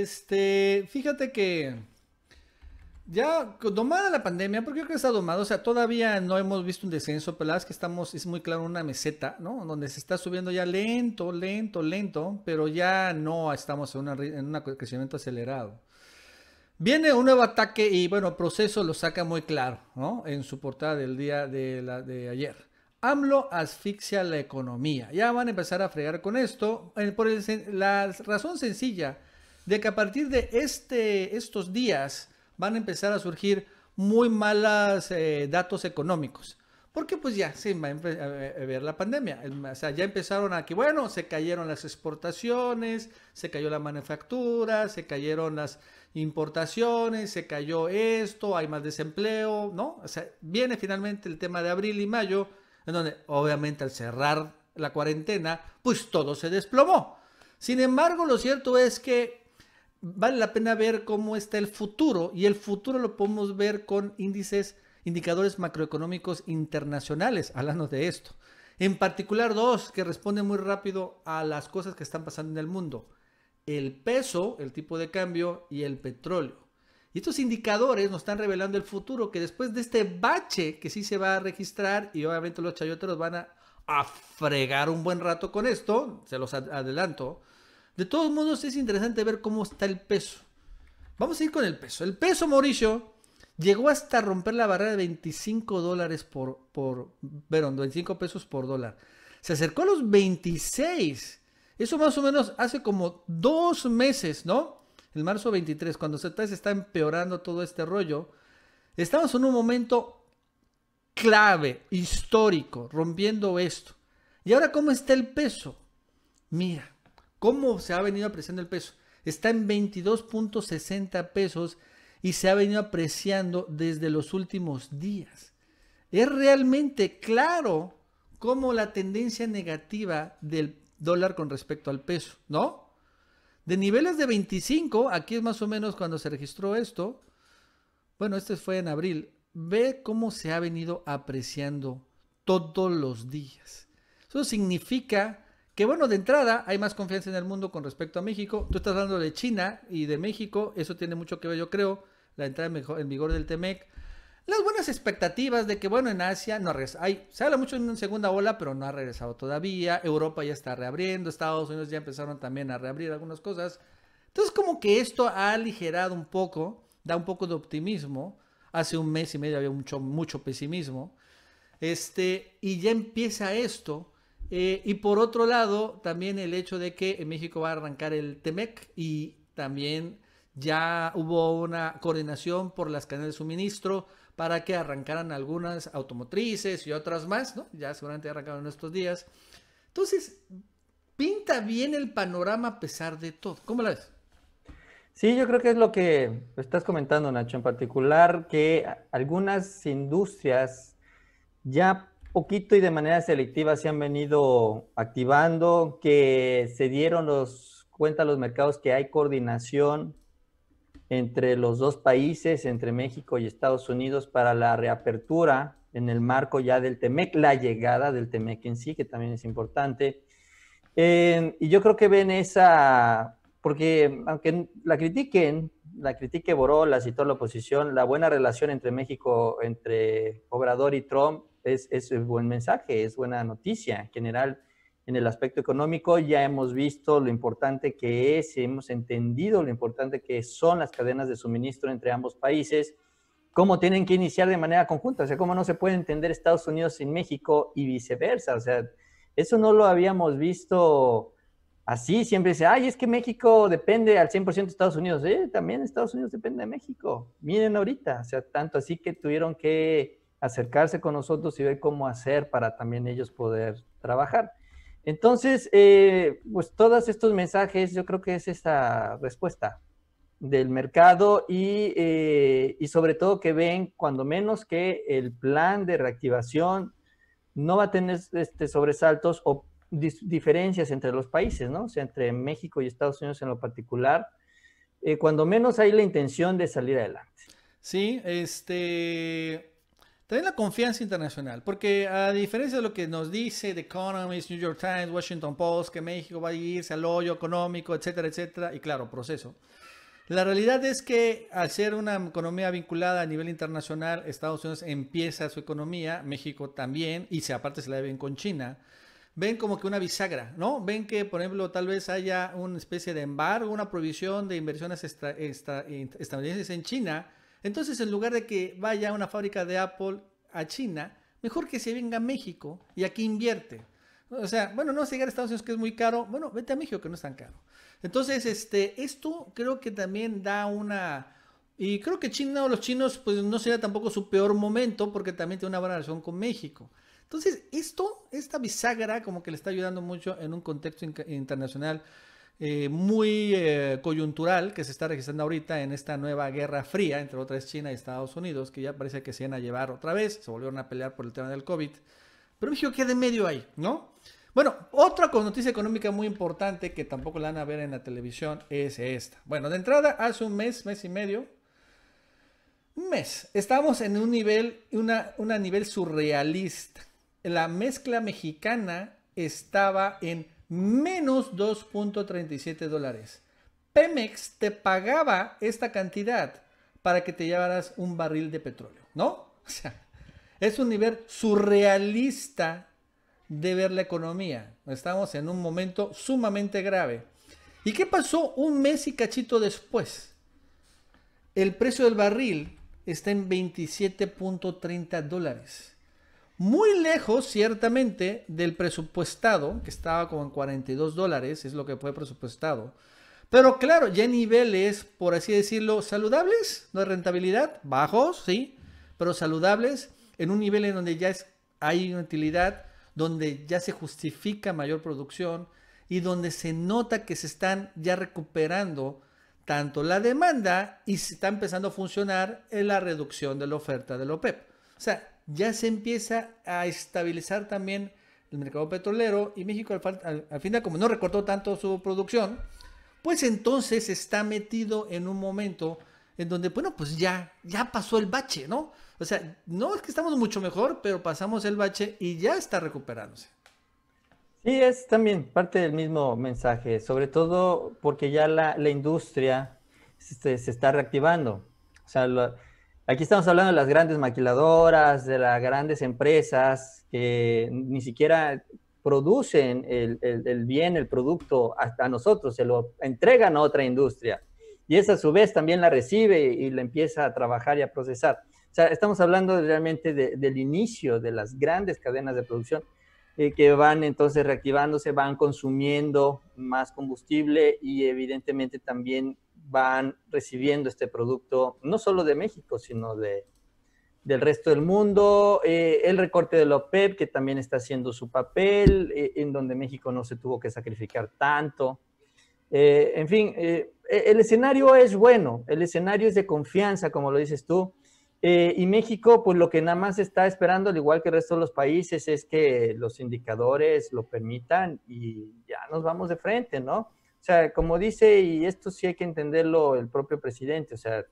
Este, fíjate que ya domada la pandemia, porque yo creo que está domada, o sea, todavía no hemos visto un descenso, pero la es que estamos, es muy claro, una meseta, ¿no? Donde se está subiendo ya lento, lento, lento, pero ya no estamos en, un crecimiento acelerado. Viene un nuevo ataque y bueno, proceso lo saca muy claro, ¿no? En su portada del día de, la, de ayer. AMLO asfixia la economía. Ya van a empezar a fregar con esto. Por la razón sencilla de que a partir de este, estos días van a empezar a surgir muy malos eh, datos económicos. Porque pues ya se va a ver la pandemia. O sea, ya empezaron aquí, bueno, se cayeron las exportaciones, se cayó la manufactura, se cayeron las importaciones, se cayó esto, hay más desempleo, ¿no? O sea, viene finalmente el tema de abril y mayo, en donde obviamente al cerrar la cuarentena, pues todo se desplomó. Sin embargo, lo cierto es que vale la pena ver cómo está el futuro y el futuro lo podemos ver con índices, indicadores macroeconómicos internacionales, hablando de esto. En particular dos que responden muy rápido a las cosas que están pasando en el mundo. El peso, el tipo de cambio y el petróleo. Y estos indicadores nos están revelando el futuro, que después de este bache que sí se va a registrar, y obviamente los chayoteros van a, a fregar un buen rato con esto, se los adelanto, de todos modos, es interesante ver cómo está el peso. Vamos a ir con el peso. El peso, Mauricio, llegó hasta romper la barrera de 25 dólares por, por, verón, 25 pesos por dólar. Se acercó a los 26. Eso más o menos hace como dos meses, ¿no? El marzo 23, cuando se está, se está empeorando todo este rollo. Estamos en un momento clave, histórico, rompiendo esto. ¿Y ahora cómo está el peso? Mira, ¿Cómo se ha venido apreciando el peso? Está en 22.60 pesos y se ha venido apreciando desde los últimos días. Es realmente claro cómo la tendencia negativa del dólar con respecto al peso, ¿no? De niveles de 25, aquí es más o menos cuando se registró esto, bueno, este fue en abril, ve cómo se ha venido apreciando todos los días. Eso significa que bueno, de entrada hay más confianza en el mundo con respecto a México. Tú estás hablando de China y de México, eso tiene mucho que ver, yo creo, la entrada en vigor del TEMEC. Las buenas expectativas de que, bueno, en Asia no Hay, se habla mucho en una segunda ola, pero no ha regresado todavía. Europa ya está reabriendo, Estados Unidos ya empezaron también a reabrir algunas cosas. Entonces, como que esto ha aligerado un poco, da un poco de optimismo. Hace un mes y medio había mucho, mucho pesimismo. Este, y ya empieza esto eh, y por otro lado, también el hecho de que en México va a arrancar el TEMEC y también ya hubo una coordinación por las cadenas de suministro para que arrancaran algunas automotrices y otras más, ¿no? Ya seguramente arrancaron estos días. Entonces, pinta bien el panorama a pesar de todo. ¿Cómo la ves? Sí, yo creo que es lo que estás comentando, Nacho, en particular, que algunas industrias ya poquito y de manera selectiva se han venido activando, que se dieron los cuenta los mercados que hay coordinación entre los dos países, entre México y Estados Unidos, para la reapertura en el marco ya del TEMEC, la llegada del TEMEC en sí, que también es importante. y yo creo que ven esa, porque aunque la critiquen, la critique Boró, la citó la oposición, la buena relación entre México, entre Obrador y Trump, es, es un buen mensaje, es buena noticia. En general, en el aspecto económico ya hemos visto lo importante que es, hemos entendido lo importante que son las cadenas de suministro entre ambos países, cómo tienen que iniciar de manera conjunta, o sea, cómo no se puede entender Estados Unidos sin México y viceversa. O sea, eso no lo habíamos visto así, siempre dice, ay, es que México depende al 100% de Estados Unidos. Eh, también Estados Unidos depende de México. Miren ahorita, o sea, tanto así que tuvieron que acercarse con nosotros y ver cómo hacer para también ellos poder trabajar. Entonces, eh, pues todos estos mensajes, yo creo que es esta respuesta del mercado y, eh, y sobre todo que ven cuando menos que el plan de reactivación no va a tener este, sobresaltos o diferencias entre los países, ¿no? O sea, entre México y Estados Unidos en lo particular, eh, cuando menos hay la intención de salir adelante. Sí, este, también la confianza internacional, porque a diferencia de lo que nos dice The Economist, New York Times, Washington Post, que México va a irse al hoyo económico, etcétera, etcétera, y claro, proceso. La realidad es que al ser una economía vinculada a nivel internacional, Estados Unidos empieza su economía, México también, y se, aparte se la deben con China. Ven como que una bisagra, ¿no? Ven que, por ejemplo, tal vez haya una especie de embargo, una prohibición de inversiones estadounidenses en China, entonces, en lugar de que vaya una fábrica de Apple a China, mejor que se venga a México y aquí invierte. O sea, bueno, no llegar a Estados Unidos que es muy caro, bueno, vete a México que no es tan caro. Entonces, este, esto creo que también da una... Y creo que China o los chinos, pues no sería tampoco su peor momento porque también tiene una buena relación con México. Entonces, esto, esta bisagra como que le está ayudando mucho en un contexto internacional eh, muy eh, coyuntural que se está registrando ahorita en esta nueva guerra fría entre otras China y Estados Unidos, que ya parece que se van a llevar otra vez, se volvieron a pelear por el tema del COVID. Pero México queda de medio ahí, ¿no? Bueno, otra noticia económica muy importante que tampoco la van a ver en la televisión es esta. Bueno, de entrada, hace un mes, mes y medio, un mes, estamos en un nivel, una, una nivel surrealista. La mezcla mexicana estaba en menos 2.37 dólares. Pemex te pagaba esta cantidad para que te llevaras un barril de petróleo, ¿no? O sea, es un nivel surrealista de ver la economía. Estamos en un momento sumamente grave. ¿Y qué pasó un mes y cachito después? El precio del barril está en 27.30 dólares muy lejos ciertamente del presupuestado, que estaba como en 42 dólares, es lo que fue presupuestado. Pero claro, ya niveles, por así decirlo, saludables, no hay rentabilidad, bajos, sí, pero saludables, en un nivel en donde ya es, hay utilidad, donde ya se justifica mayor producción y donde se nota que se están ya recuperando tanto la demanda y se está empezando a funcionar en la reducción de la oferta de la OPEP. E o sea, ya se empieza a estabilizar también el mercado petrolero y México al, final, como no recortó tanto su producción, pues entonces está metido en un momento en donde, bueno, pues ya, ya pasó el bache, ¿no? O sea, no es que estamos mucho mejor, pero pasamos el bache y ya está recuperándose. Sí, es también parte del mismo mensaje, sobre todo porque ya la, industria se, está reactivando. O sea, la, Aquí estamos hablando de las grandes maquiladoras, de las grandes empresas que ni siquiera producen el, bien, el producto hasta nosotros, se lo entregan a otra industria. Y esa a su vez también la recibe y la empieza a trabajar y a procesar. O sea, estamos hablando realmente del inicio de las grandes cadenas de producción eh, que van entonces reactivándose, van consumiendo más combustible y evidentemente también van recibiendo este producto, no solo de México, sino de, del resto del mundo. Eh, el recorte de la OPEP, que también está haciendo su papel, eh, en donde México no se tuvo que sacrificar tanto. Eh, en fin, e-, el escenario es bueno, el escenario es de confianza, como lo dices tú. y México, pues lo que nada más está esperando, al igual que el resto de los países, es que los indicadores lo permitan y ya nos vamos de frente, ¿no? O sea, como dice, y esto sí hay que entenderlo el propio presidente, o sea,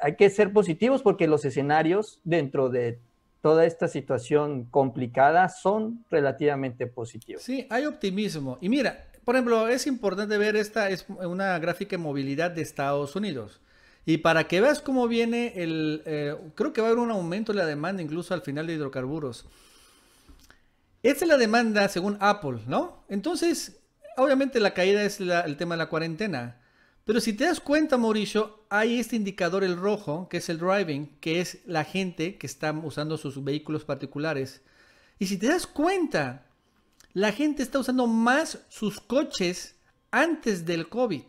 hay que ser positivos porque los escenarios dentro de toda esta situación complicada son relativamente positivos. Sí, hay optimismo. Y mira, por ejemplo, es importante ver esta, es una gráfica de movilidad de Estados Unidos. Y para que veas cómo viene el, eh, creo que va a haber un aumento en la demanda incluso al final de hidrocarburos. Esta es la demanda según Apple, ¿no? Entonces, obviamente la caída es el tema de la cuarentena. Pero si te das cuenta, Mauricio, hay este indicador, el rojo, que es el driving, que es la gente que está usando sus vehículos particulares. Y si te das cuenta, la gente está usando más sus coches antes del COVID.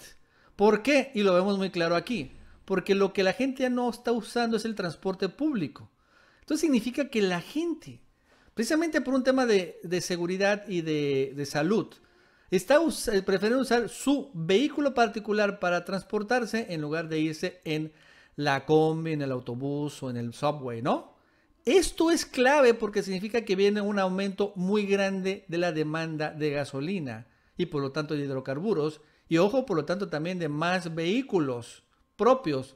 ¿Por qué? Y lo vemos muy claro aquí. Porque lo que la gente ya no está usando es el transporte público. Entonces significa que la gente, precisamente por un tema de, seguridad y de salud, Está eh, prefieren usar su vehículo particular para transportarse en lugar de irse en la combi, en el autobús o en el subway, ¿no? Esto es clave porque significa que viene un aumento muy grande de la demanda de gasolina y por lo tanto de hidrocarburos y ojo por lo tanto también de más vehículos propios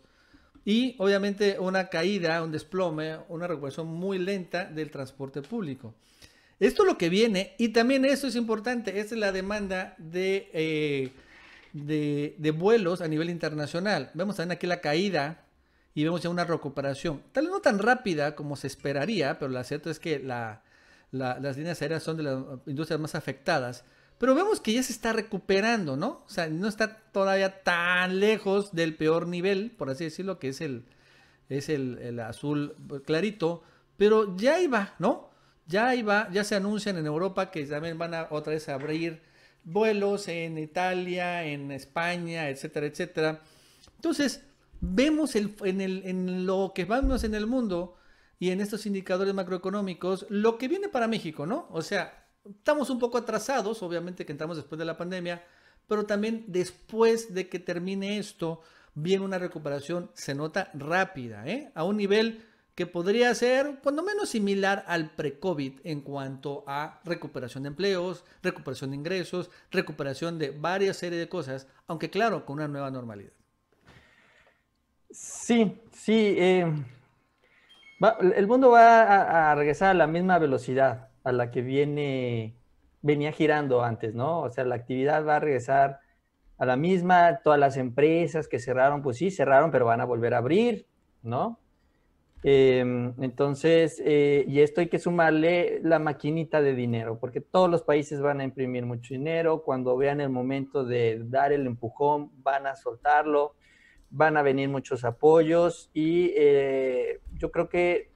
y obviamente una caída, un desplome, una recuperación muy lenta del transporte público. Esto es lo que viene y también eso es importante, es la demanda eh, de, de, vuelos a nivel internacional. Vemos también aquí la caída y vemos ya una recuperación, tal vez no tan rápida como se esperaría, pero la cierto es que las líneas aéreas son de las industrias más afectadas. Pero vemos que ya se está recuperando, ¿no? O sea, no está todavía tan lejos del peor nivel, por así decirlo, que es el, es el azul clarito, pero ya iba, ¿no? Ya, iba, ya se anuncian en Europa que también van a otra vez a abrir vuelos en Italia, en España, etcétera, etcétera. Entonces, vemos en, en lo que vamos en el mundo y en estos indicadores macroeconómicos lo que viene para México, ¿no? O sea, estamos un poco atrasados, obviamente que entramos después de la pandemia, pero también después de que termine esto, viene una recuperación, se nota rápida, ¿eh? A un nivel que podría ser cuando menos similar al pre-COVID en cuanto a recuperación de empleos, recuperación de ingresos, recuperación de varias series de cosas, aunque claro, con una nueva normalidad. Sí, sí. Eh, el mundo va a, regresar a la misma velocidad a la que viene, venía girando antes, ¿no? O sea, la actividad va a regresar a la misma, todas las empresas que cerraron, pues sí, cerraron, pero van a volver a abrir, ¿no? Em, entonces, eh, y esto hay que sumarle la maquinita de dinero, porque todos los países van a imprimir mucho dinero, cuando vean el momento de dar el empujón, van a soltarlo, van a venir muchos apoyos y eh, yo creo que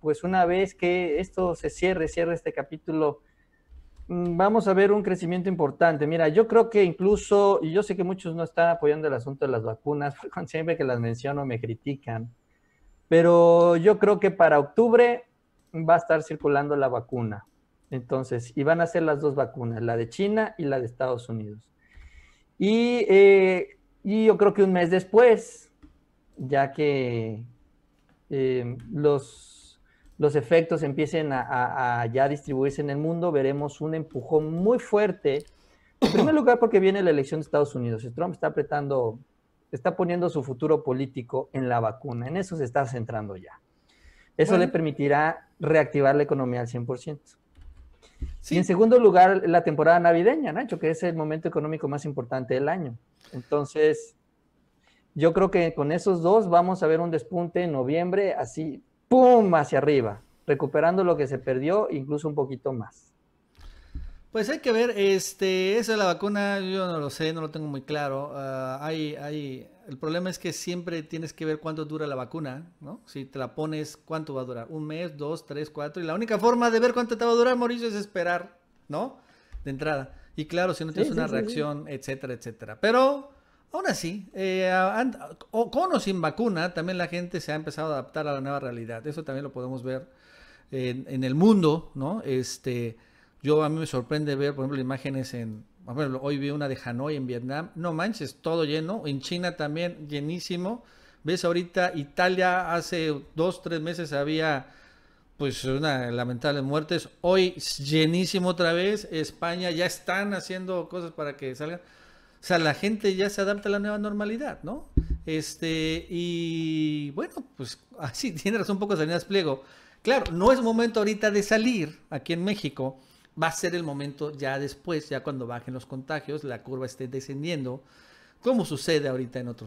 pues una vez que esto se cierre, cierre este capítulo, mm, vamos a ver un crecimiento importante. Mira, yo creo que incluso, y yo sé que muchos no están apoyando el asunto de las vacunas, siempre que las menciono me critican pero yo creo que para octubre va a estar circulando la vacuna. Entonces, y van a ser las dos vacunas, la de China y la de Estados Unidos. Y, eh, yo creo que un mes después, ya que eh, los, los, efectos empiecen a, ya distribuirse en el mundo, veremos un empujón muy fuerte. En primer lugar, porque viene la elección de Estados Unidos. Trump está apretando está poniendo su futuro político en la vacuna. En eso se está centrando ya. Eso le permitirá reactivar la economía al 100%. Y en segundo lugar, la temporada navideña, Nacho, que es el momento económico más importante del año. Entonces, yo creo que con esos dos vamos a ver un despunte en noviembre, así, ¡pum!, hacia arriba, recuperando lo que se perdió, incluso un poquito más. Pues hay que ver, este, esa de la vacuna, yo no lo sé, no lo tengo muy claro. Ah, hay, hay, el problema es que siempre tienes que ver cuánto dura la vacuna, ¿no? Si te la pones, ¿cuánto va a durar? ¿Un mes, dos, tres, cuatro? Y la única forma de ver cuánto te va a durar, Mauricio, es esperar, ¿no? De entrada. Y claro, si no tienes una reacción, etcétera, etcétera. Pero, aún así, eh, o con o sin vacuna, también la gente se ha empezado a adaptar a la nueva realidad. Eso también lo podemos ver en, en el mundo, ¿no? Este yo a mí me sorprende ver, por ejemplo, imágenes en, hoy vi una de Hanoi en Vietnam, no manches, todo lleno, en China también llenísimo. Ves ahorita Italia hace dos, tres meses había pues una lamentable muertes, hoy llenísimo otra vez, España ya están haciendo cosas para que salgan. O sea, la gente ya se adapta a la nueva normalidad, ¿no? Este, y bueno, pues así ah, tiene razón un poco Salinas Pliego. Claro, no es momento ahorita de salir aquí en México, va a ser el momento ya después, ya cuando bajen los contagios, la curva esté descendiendo, como sucede ahorita en otros